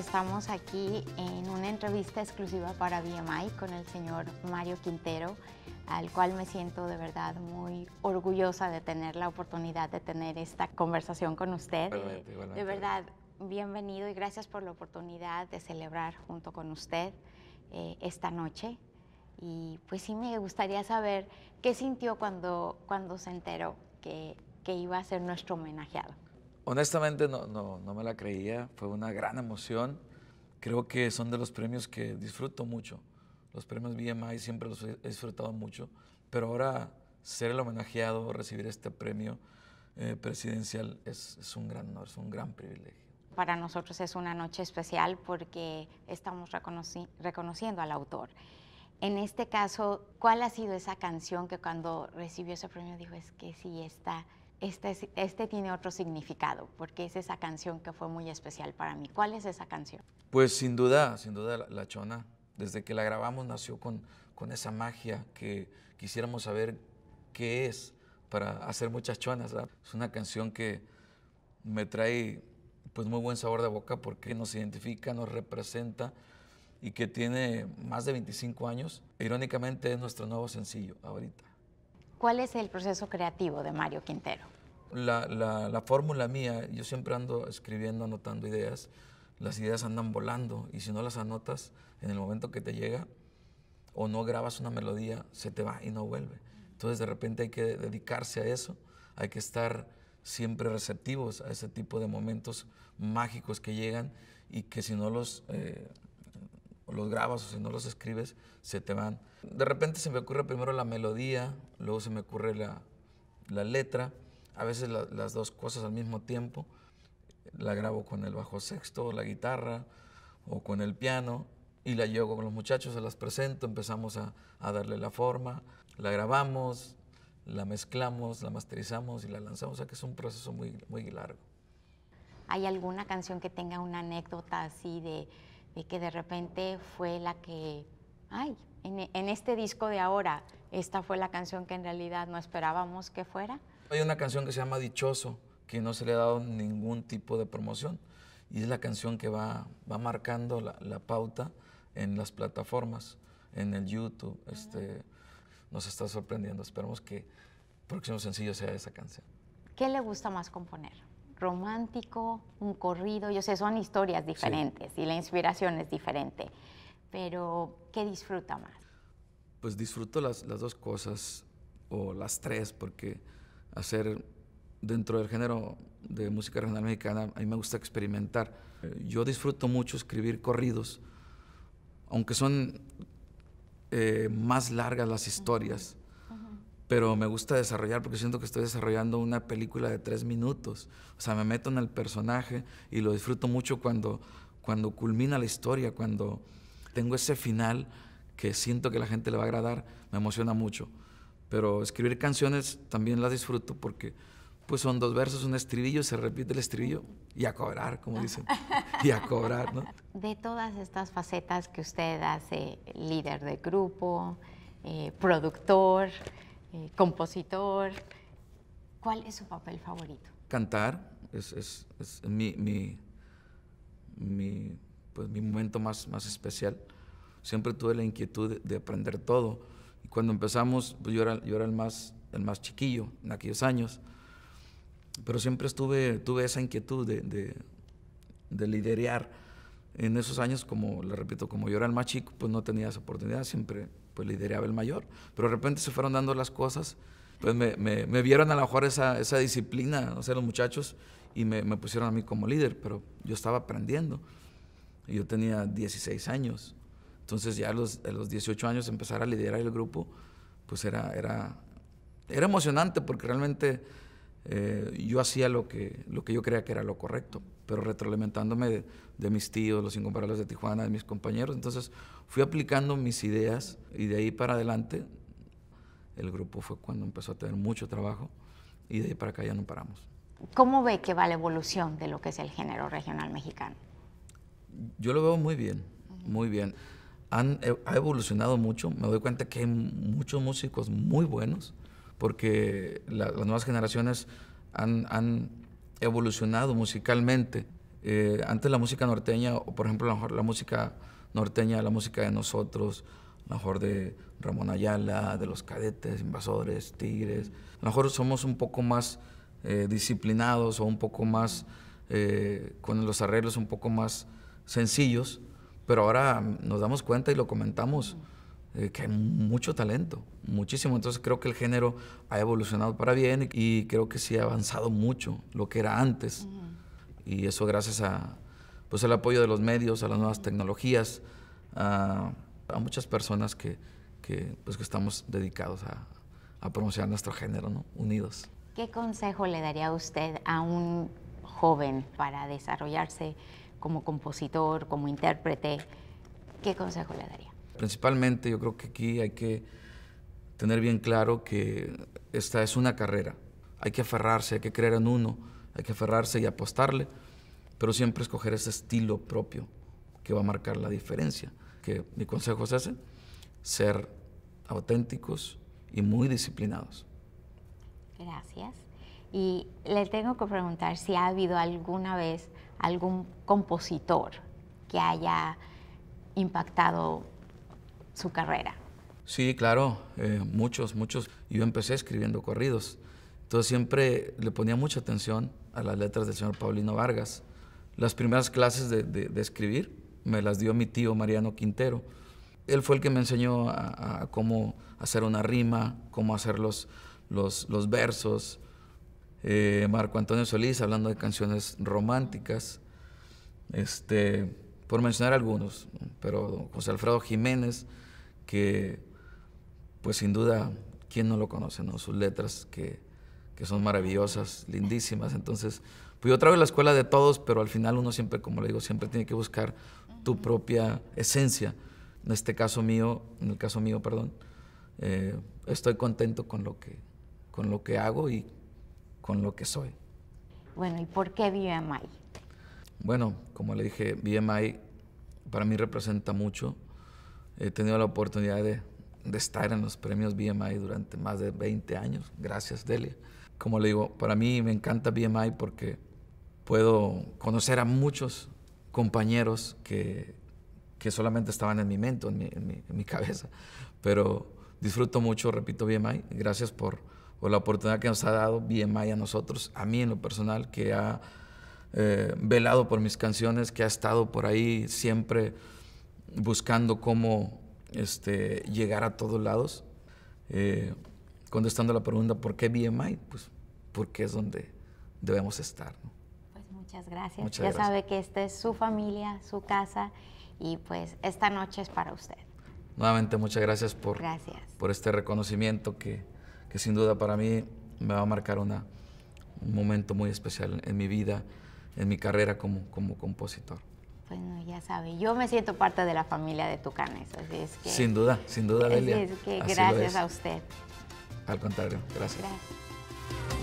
estamos aquí en una entrevista exclusiva para BMI con el señor Mario Quintero, al cual me siento de verdad muy orgullosa de tener la oportunidad de tener esta conversación con usted. De verdad, bienvenido y gracias por la oportunidad de celebrar junto con usted eh, esta noche. Y pues sí me gustaría saber qué sintió cuando, cuando se enteró que, que iba a ser nuestro homenajeado honestamente no, no, no me la creía, fue una gran emoción. Creo que son de los premios que disfruto mucho. Los premios BMI siempre los he disfrutado mucho, pero ahora ser el homenajeado, recibir este premio eh, presidencial es, un gran honor, es un gran privilegio. Para nosotros es una noche especial porque estamos reconociendo al autor. En este caso, ¿cuál ha sido esa canción que cuando recibió ese premio dijo es que sí, está? Este, este, tiene otro significado, porque es esa canción que fue muy especial para mí. ¿Cuál es esa canción? Pues sin duda, sin duda, La, Chona, desde que la grabamos nació con, con esa magia que quisiéramos saber qué es para hacer muchas chonas. Es una canción que me trae pues muy buen sabor de boca porque nos identifica, nos representa y que tiene más de 25 años. Irónicamente es nuestro nuevo sencillo ahorita. ¿Cuál es el proceso creativo de Mario Quintero? La, la, fórmula mía, yo siempre ando escribiendo, anotando ideas. Las ideas andan volando y si no las anotas en el momento que te llega o no grabas una melodía, se te va y no vuelve. Entonces de repente hay que dedicarse a eso, hay que estar siempre receptivos a ese tipo de momentos mágicos que llegan y que si no los eh, los grabas o si no los escribes, se te van. De repente se me ocurre primero la melodía, luego se me ocurre la, la letra, a veces las dos cosas al mismo tiempo. La grabo con el bajo sexto, la guitarra o con el piano y la llevo con los muchachos, se las presento, empezamos a, a darle la forma, la grabamos, la mezclamos, la masterizamos y la lanzamos, o sea que es un proceso muy, muy largo. ¿Hay alguna canción que tenga una anécdota así de, y que de repente fue la que, ay, en, este disco de ahora, esta fue la canción que en realidad no esperábamos que fuera. Hay una canción que se llama Dichoso, que no se le ha dado ningún tipo de promoción, y es la canción que va, va marcando la, pauta en las plataformas, en el YouTube. Este, nos está sorprendiendo, esperamos que el próximo sencillo sea esa canción. ¿Qué le gusta más componer? romántico, un corrido, yo sé, son historias diferentes y la inspiración es diferente, pero ¿qué disfruta más? Pues disfruto las, dos cosas, o las tres, porque hacer dentro del género de música regional mexicana, a mí me gusta experimentar. Eh, yo disfruto mucho escribir corridos, aunque son eh, más largas las historias pero me gusta desarrollar porque siento que estoy desarrollando una película de tres minutos. O sea, me meto en el personaje y lo disfruto mucho cuando, cuando culmina la historia, cuando tengo ese final que siento que la gente le va a agradar, me emociona mucho. Pero escribir canciones también las disfruto porque pues son dos versos, un estribillo, se repite el estribillo y a cobrar, como dicen, y a cobrar, ¿no? De todas estas facetas que usted hace, líder de grupo, eh, productor, eh, compositor. ¿Cuál es su papel favorito? Cantar es, es, mi, pues, mi momento más, más especial. Siempre tuve la inquietud de, aprender todo. Y cuando empezamos, pues, yo era, el, más, el más chiquillo en aquellos años. Pero siempre estuve, tuve esa inquietud de, de, de liderear en esos años, como le repito, como yo era el más chico, pues no tenía esa oportunidad, siempre pues, lideraba el mayor. Pero de repente se fueron dando las cosas, pues me, vieron a la mejor esa, esa disciplina, o sea, los muchachos, y me, pusieron a mí como líder, pero yo estaba aprendiendo. Yo tenía 16 años, entonces ya a los, los 18 años empezar a liderar el grupo, pues era, era, era emocionante porque realmente eh, yo hacía lo que, lo que yo creía que era lo correcto, pero retroalimentándome de, mis tíos, los incomparables de Tijuana, de mis compañeros. Entonces fui aplicando mis ideas y de ahí para adelante el grupo fue cuando empezó a tener mucho trabajo y de ahí para acá ya no paramos. ¿Cómo ve que va la evolución de lo que es el género regional mexicano? Yo lo veo muy bien, muy bien. Eh, ha evolucionado mucho, me doy cuenta que hay muchos músicos muy buenos porque las nuevas generaciones han, evolucionado musicalmente. Eh, antes la música norteña, o por ejemplo, mejor la música norteña, la música de nosotros, a lo mejor de Ramón Ayala, de los cadetes, invasores, tigres, a lo mejor somos un poco más eh, disciplinados o un poco más, eh, con los arreglos un poco más sencillos, pero ahora nos damos cuenta y lo comentamos. Eh, que hay mucho talento, muchísimo. Entonces creo que el género ha evolucionado para bien y creo que sí ha avanzado mucho lo que era antes. Y eso gracias a pues el apoyo de los medios, a las nuevas tecnologías, a, muchas personas que, pues, estamos dedicados a, promocionar nuestro género, ¿no? Unidos. ¿Qué consejo le daría usted a un joven para desarrollarse como compositor, como intérprete? ¿Qué consejo le daría? principalmente yo creo que aquí hay que tener bien claro que esta es una carrera. Hay que aferrarse, hay que creer en uno, hay que aferrarse y apostarle, pero siempre escoger ese estilo propio que va a marcar la diferencia. Que mi consejo es ese, ser auténticos y muy disciplinados. Gracias. Y le tengo que preguntar si ha habido alguna vez algún compositor que haya impactado su carrera. Sí, claro, eh, muchos, muchos. Yo empecé escribiendo corridos. Entonces siempre le ponía mucha atención a las letras del señor Paulino Vargas. Las primeras clases de, escribir me las dio mi tío Mariano Quintero. Él fue el que me enseñó a, cómo hacer una rima, cómo hacer los, los, versos. Eh, Marco Antonio Solís hablando de canciones románticas. Este, por mencionar algunos, pero José Alfredo Jiménez, que pues sin duda, ¿quién no lo conoce? No? Sus letras que, que son maravillosas, lindísimas. Entonces, pues yo traigo la escuela de todos, pero al final uno siempre, como le digo, siempre tiene que buscar tu propia esencia. En este caso mío, en el caso mío, perdón, eh, estoy contento con lo, que, con lo que hago y con lo que soy. Bueno, ¿y por qué Vive Amay? Bueno, como le dije, BMI para mí representa mucho. He tenido la oportunidad de, estar en los premios BMI durante más de 20 años. Gracias, Delia. Como le digo, para mí me encanta BMI porque puedo conocer a muchos compañeros que, que solamente estaban en mi mente, en mi, cabeza. Pero disfruto mucho, repito, BMI. Gracias por, por la oportunidad que nos ha dado BMI a nosotros, a mí en lo personal, que ha eh, velado por mis canciones, que ha estado por ahí siempre buscando cómo este, llegar a todos lados. Eh, contestando la pregunta, ¿por qué BMI? Pues porque es donde debemos estar. Pues muchas gracias. ya sabe que esta es su familia, su casa, y pues esta noche es para usted. Nuevamente, muchas gracias por, por este reconocimiento que, que sin duda para mí me va a marcar una, un momento muy especial en mi vida en mi carrera como, como compositor. Bueno, ya sabe, yo me siento parte de la familia de Tucanes, así es que... Sin duda, sin duda, Delia. Así es que gracias a usted. Al contrario, gracias. gracias.